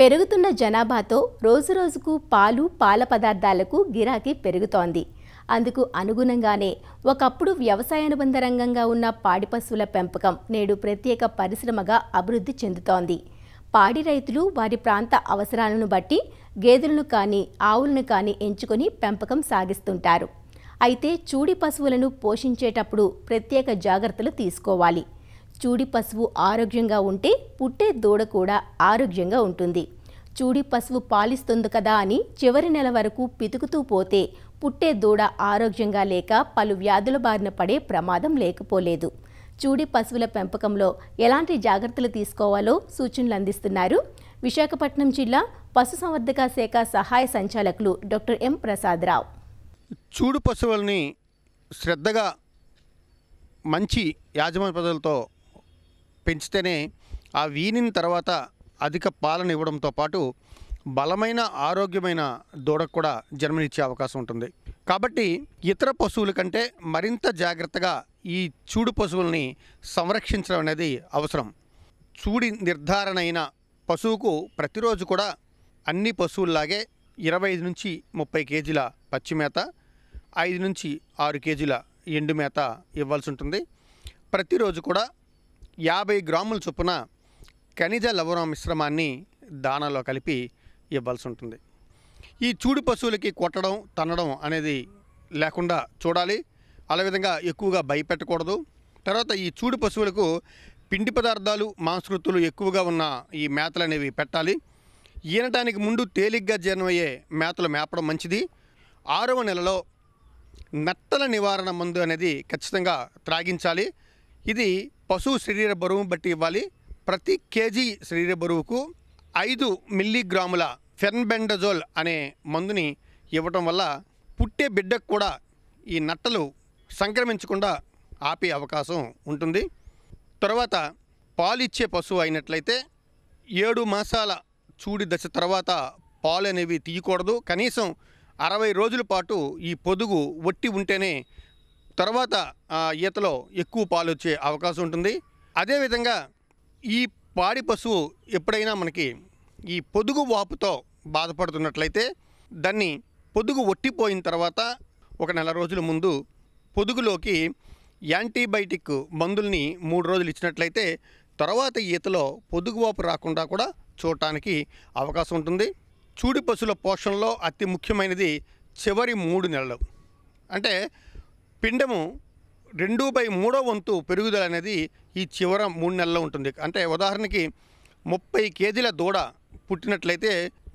పెరుగుతున్న జనాభాతో రోజురోజుకు పాలు పాల పదార్థాలకు గిరాకీ పెరుగుతోంది అందుకు అనుగుణంగానే ఒకప్పుడు వ్యవసాయానుబంధ రంగంగా ఉన్న పాడి పశువుల పెంపకం నేడు ప్రత్యేక పరిశ్రమగా అభివృద్ధి చెందుతోంది పాడి రైతులు వారి ప్రాంత అవసరాలను బట్టి గేదెలను కానీ ఆవులను కానీ ఎంచుకొని పెంపకం సాగిస్తుంటారు అయితే చూడి పశువులను పోషించేటప్పుడు ప్రత్యేక జాగ్రత్తలు తీసుకోవాలి చూడి పశువు ఆరోగ్యంగా ఉంటే పుట్టే దూడ కూడా ఆరోగ్యంగా ఉంటుంది చూడి పశువు పాలిస్తుంది కదా అని చివరి నెల వరకు పితుకుతూ పోతే పుట్టే దూడ ఆరోగ్యంగా లేక పలు వ్యాధుల బారిన పడే ప్రమాదం లేకపోలేదు చూడి పశువుల పెంపకంలో ఎలాంటి జాగ్రత్తలు తీసుకోవాలో సూచనలు అందిస్తున్నారు విశాఖపట్నం జిల్లా పశుసంవర్ధక శాఖ సహాయ సంచాలకులు డాక్టర్ ఎం ప్రసాదరావు చూడు పశువుల్ని శ్రద్ధగా మంచి యాజమాన్య ప్రజలతో పెంచితేనే ఆ వీనిన తర్వాత అధిక పాలన ఇవ్వడంతో పాటు బలమైన ఆరోగ్యమైన దూడకు కూడా జన్మనిచ్చే అవకాశం ఉంటుంది కాబట్టి ఇతర పశువుల కంటే మరింత జాగ్రత్తగా ఈ చూడు పశువుల్ని సంరక్షించడం అనేది అవసరం చూడి నిర్ధారణ అయిన పశువుకు ప్రతిరోజు కూడా అన్ని పశువుల్లాగే ఇరవై ఐదు నుంచి ముప్పై కేజీల పచ్చిమేత ఐదు నుంచి ఆరు కేజీల ఎండు మేత ఇవ్వాల్సి ఉంటుంది ప్రతిరోజు కూడా యాభై గ్రాముల చొప్పున ఖనిజ లవణం మిశ్రమాన్ని దానాలో కలిపి ఇవ్వాల్సి ఉంటుంది ఈ చూడు పశువులకి కొట్టడం తన్నడం అనేది లేకుండా చూడాలి విధంగా ఎక్కువగా భయపెట్టకూడదు తర్వాత ఈ చూడు పశువులకు పిండి పదార్థాలు మాంసకృతులు ఎక్కువగా ఉన్న ఈ మేతలు అనేవి పెట్టాలి ఈనటానికి ముందు తేలిగ్గా జీర్ణమయ్యే మేతలు మేపడం మంచిది ఆరవ నెలలో నత్తల నివారణ మందు అనేది ఖచ్చితంగా త్రాగించాలి ఇది పశువు శరీర బరువును బట్టి ఇవ్వాలి ప్రతి కేజీ శరీర బరువుకు ఐదు మిల్లీగ్రాముల ఫెర్న్బెండజోల్ అనే మందుని ఇవ్వటం వల్ల పుట్టే బిడ్డకు కూడా ఈ నట్టలు సంక్రమించకుండా ఆపే అవకాశం ఉంటుంది తర్వాత పాలిచ్చే పశువు అయినట్లయితే ఏడు మాసాల చూడి దశ తర్వాత పాలు అనేవి తీయకూడదు కనీసం అరవై రోజుల పాటు ఈ పొదుగు ఒట్టి ఉంటేనే తర్వాత ఈతలో ఎక్కువ పాలు వచ్చే అవకాశం ఉంటుంది అదేవిధంగా ఈ పాడి పశువు ఎప్పుడైనా మనకి ఈ పొదుగు వాపుతో బాధపడుతున్నట్లయితే దాన్ని పొదుగు ఒట్టిపోయిన తర్వాత ఒక నెల రోజుల ముందు పొదుగులోకి యాంటీబయాటిక్ మందుల్ని మూడు రోజులు ఇచ్చినట్లయితే తర్వాత ఈతలో పొదుగు వాపు రాకుండా కూడా చూడటానికి అవకాశం ఉంటుంది చూడి పశువుల పోషణలో అతి ముఖ్యమైనది చివరి మూడు నెలలు అంటే పిండము రెండు బై మూడో వంతు పెరుగుదల అనేది ఈ చివర మూడు నెలల్లో ఉంటుంది అంటే ఉదాహరణకి ముప్పై కేజీల దూడ పుట్టినట్లయితే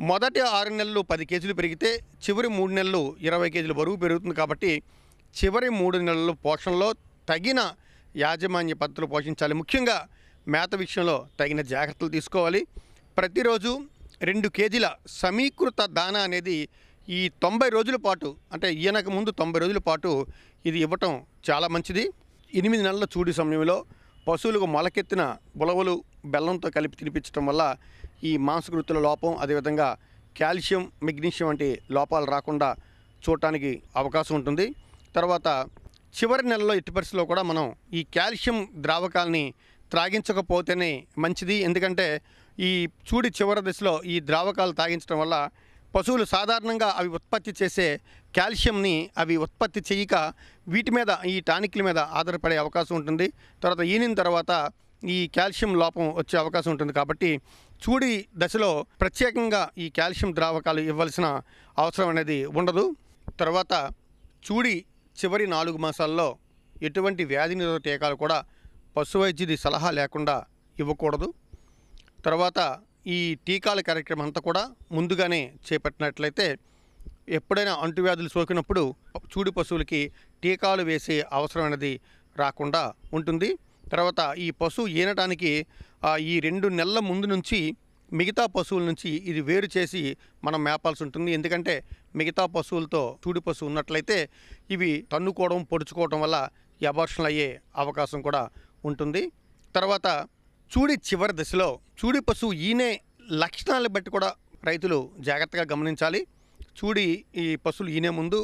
మొదటి ఆరు నెలలు పది కేజీలు పెరిగితే చివరి మూడు నెలలు ఇరవై కేజీల బరువు పెరుగుతుంది కాబట్టి చివరి మూడు నెలల పోషణలో తగిన యాజమాన్య పద్ధతులు పోషించాలి ముఖ్యంగా మేత విషయంలో తగిన జాగ్రత్తలు తీసుకోవాలి ప్రతిరోజు రెండు కేజీల సమీకృత దాన అనేది ఈ తొంభై రోజుల పాటు అంటే ఈయనకు ముందు తొంభై రోజుల పాటు ఇది ఇవ్వటం చాలా మంచిది ఎనిమిది నెలల చూడి సమయంలో పశువులకు మొలకెత్తిన బులవలు బెల్లంతో కలిపి తినిపించడం వల్ల ఈ మాంసకృతుల లోపం అదేవిధంగా కాల్షియం మెగ్నీషియం వంటి లోపాలు రాకుండా చూడటానికి అవకాశం ఉంటుంది తర్వాత చివరి నెలలో ఎట్టి పరిస్థితిలో కూడా మనం ఈ కాల్షియం ద్రావకాలని త్రాగించకపోతేనే మంచిది ఎందుకంటే ఈ చూడి చివరి దశలో ఈ ద్రావకాలు తాగించడం వల్ల పశువులు సాధారణంగా అవి ఉత్పత్తి చేసే కాల్షియంని అవి ఉత్పత్తి చేయక వీటి మీద ఈ టానిక్ల మీద ఆధారపడే అవకాశం ఉంటుంది తర్వాత ఈనిన తర్వాత ఈ కాల్షియం లోపం వచ్చే అవకాశం ఉంటుంది కాబట్టి చూడి దశలో ప్రత్యేకంగా ఈ కాల్షియం ద్రావకాలు ఇవ్వాల్సిన అవసరం అనేది ఉండదు తర్వాత చూడి చివరి నాలుగు మాసాల్లో ఎటువంటి వ్యాధి నిరోధ టీకాలు కూడా పశు సలహా లేకుండా ఇవ్వకూడదు తర్వాత ఈ టీకాల కార్యక్రమం అంతా కూడా ముందుగానే చేపట్టినట్లయితే ఎప్పుడైనా అంటువ్యాధులు సోకినప్పుడు చూడు పశువులకి టీకాలు వేసే అవసరం అనేది రాకుండా ఉంటుంది తర్వాత ఈ పశువు ఈనటానికి ఈ రెండు నెలల ముందు నుంచి మిగతా పశువుల నుంచి ఇది వేరు చేసి మనం మేపాల్సి ఉంటుంది ఎందుకంటే మిగతా పశువులతో చూడి పశువు ఉన్నట్లయితే ఇవి తన్నుకోవడం పొడుచుకోవడం వల్ల ఎబార్షన్లు అయ్యే అవకాశం కూడా ఉంటుంది తర్వాత చూడి చివరి దశలో చూడి పశువు ఈనే లక్షణాలు బట్టి కూడా రైతులు జాగ్రత్తగా గమనించాలి చూడి ఈ పశువులు ఈనే ముందు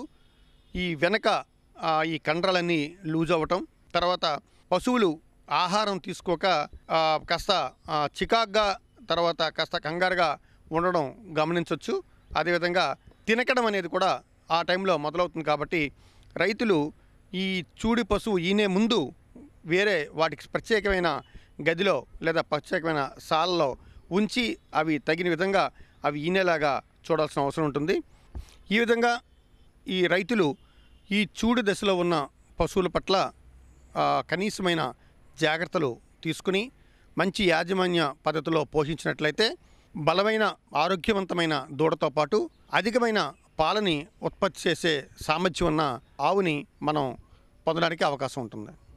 ఈ వెనక ఈ కండరాలన్నీ లూజ్ అవ్వటం తర్వాత పశువులు ఆహారం తీసుకోక కాస్త చికాగ్గా తర్వాత కాస్త కంగారుగా ఉండడం గమనించవచ్చు అదేవిధంగా తినకడం అనేది కూడా ఆ టైంలో మొదలవుతుంది కాబట్టి రైతులు ఈ చూడి పశువు ఈనే ముందు వేరే వాటికి ప్రత్యేకమైన గదిలో లేదా ప్రత్యేకమైన సాల్లో ఉంచి అవి తగిన విధంగా అవి ఈనేలాగా చూడాల్సిన అవసరం ఉంటుంది ఈ విధంగా ఈ రైతులు ఈ చూడు దశలో ఉన్న పశువుల పట్ల కనీసమైన జాగ్రత్తలు తీసుకుని మంచి యాజమాన్య పద్ధతిలో పోషించినట్లయితే బలమైన ఆరోగ్యవంతమైన దూడతో పాటు అధికమైన పాలని ఉత్పత్తి చేసే సామర్థ్యం ఉన్న ఆవుని మనం పొందడానికి అవకాశం ఉంటుంది